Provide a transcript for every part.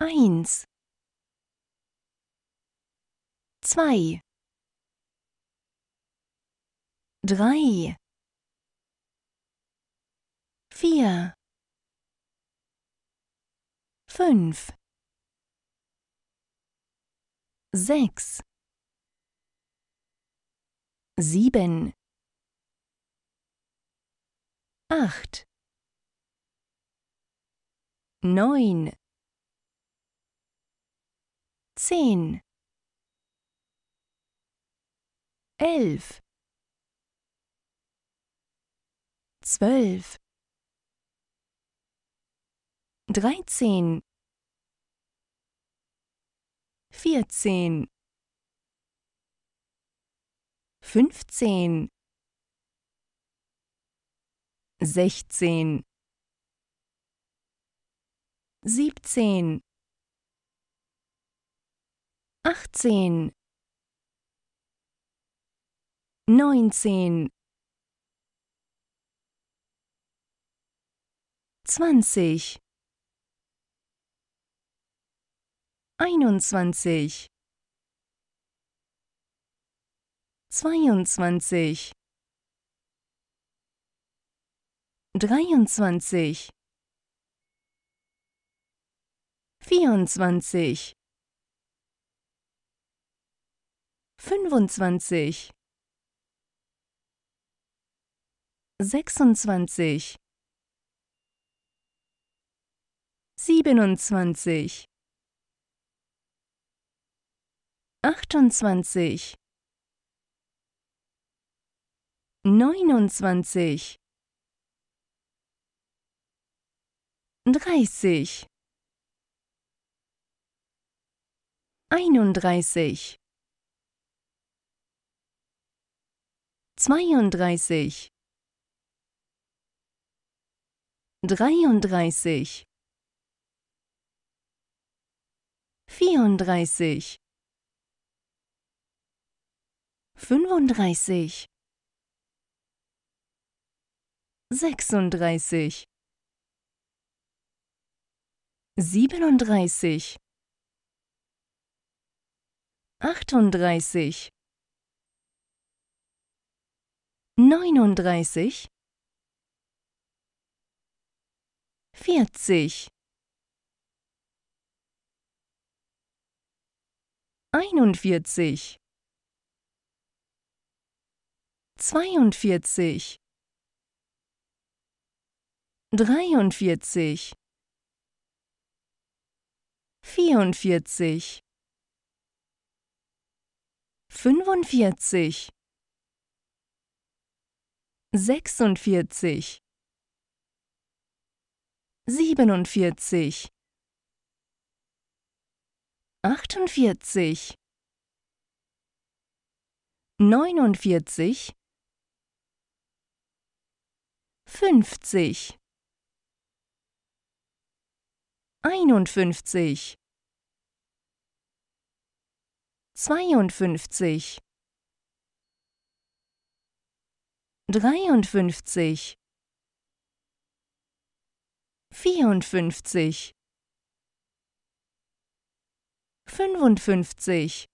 eins, zwei, drei, vier, fünf, sechs, sieben, acht, neun, zehn, elf, zwölf, dreizehn, vierzehn, fünfzehn, sechzehn, siebzehn achtzehn, neunzehn, zwanzig, einundzwanzig, zweiundzwanzig, dreiundzwanzig, vierundzwanzig fünfundzwanzig, sechsundzwanzig, siebenundzwanzig, achtundzwanzig, neunundzwanzig, dreißig, einunddreißig 32 33 34 35 36 37 38 neununddreißig, vierzig, einundvierzig, zweiundvierzig, dreiundvierzig, vierundvierzig, fünfundvierzig sechsundvierzig, siebenundvierzig, achtundvierzig, neunundvierzig, fünfzig, einundfünfzig, zweiundfünfzig dreiundfünfzig, vierundfünfzig, fünfundfünfzig,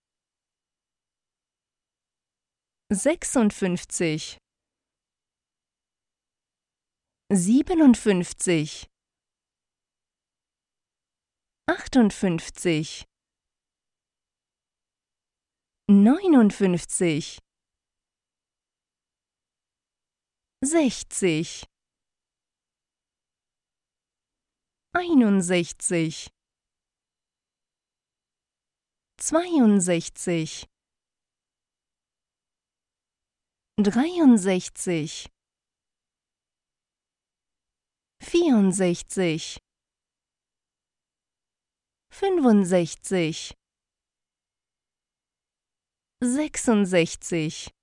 sechsundfünfzig, siebenundfünfzig, achtundfünfzig, neunundfünfzig sechzig, einundsechzig, zweiundsechzig, dreiundsechzig, vierundsechzig, fünfundsechzig, sechsundsechzig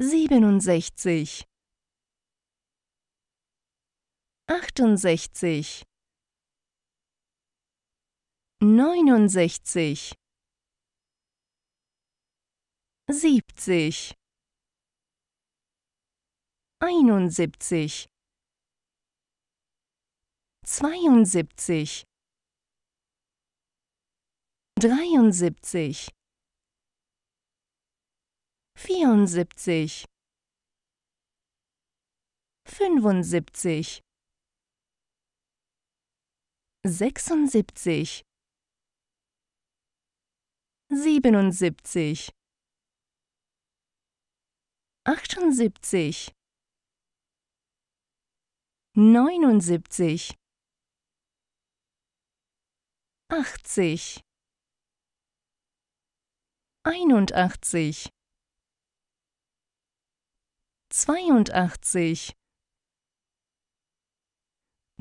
siebenundsechzig, achtundsechzig, neunundsechzig, siebzig, einundsiebzig, zweiundsiebzig, dreiundsiebzig vierundsiebzig, fünfundsiebzig, sechsundsiebzig, siebenundsiebzig, achtundsiebzig, neunundsiebzig, achtzig, einundachtzig 82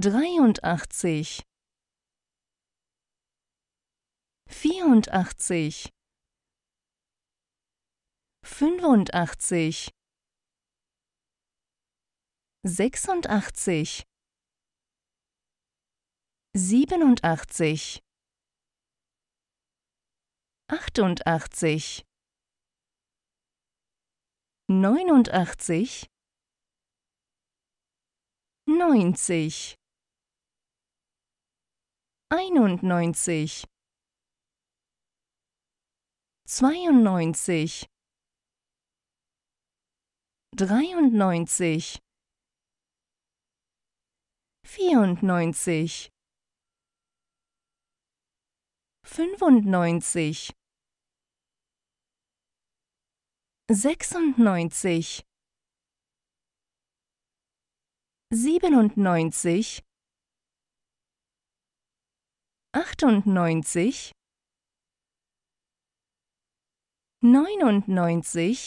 83 84 85 86 87 88 neunundachtzig, neunzig, einundneunzig, zweiundneunzig, dreiundneunzig, vierundneunzig, fünfundneunzig 96 97 98 99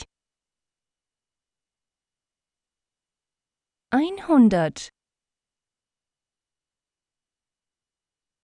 100